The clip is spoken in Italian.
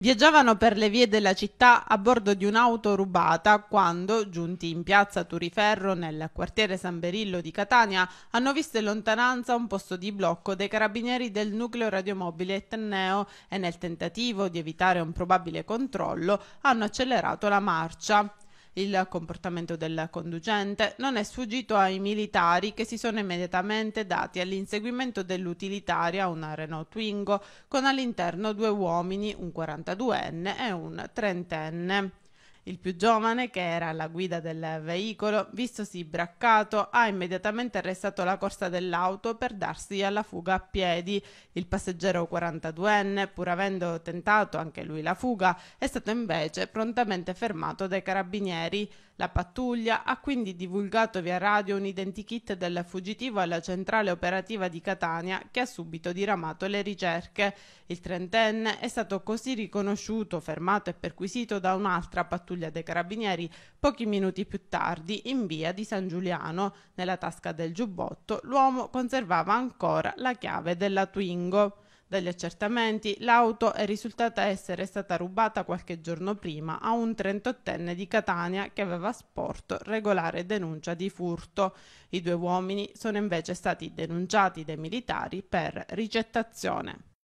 Viaggiavano per le vie della città a bordo di un'auto rubata quando, giunti in piazza Turiferro nel quartiere San Berillo di Catania, hanno visto in lontananza un posto di blocco dei carabinieri del nucleo radiomobile Tenneo e nel tentativo di evitare un probabile controllo hanno accelerato la marcia il comportamento del conducente non è sfuggito ai militari che si sono immediatamente dati all'inseguimento dell'utilitaria, una Renault Twingo, con all'interno due uomini, un 42enne e un trentenne. Il più giovane, che era alla guida del veicolo, vistosi braccato, ha immediatamente arrestato la corsa dell'auto per darsi alla fuga a piedi. Il passeggero 42enne, pur avendo tentato anche lui la fuga, è stato invece prontamente fermato dai carabinieri. La pattuglia ha quindi divulgato via radio un identikit del fuggitivo alla centrale operativa di Catania che ha subito diramato le ricerche. Il trentenne è stato così riconosciuto, fermato e perquisito da un'altra pattuglia dei carabinieri pochi minuti più tardi in via di San Giuliano. Nella tasca del giubbotto l'uomo conservava ancora la chiave della Twingo. Dagli accertamenti, l'auto è risultata essere stata rubata qualche giorno prima a un 38enne di Catania che aveva sporto regolare denuncia di furto. I due uomini sono invece stati denunciati dai militari per ricettazione.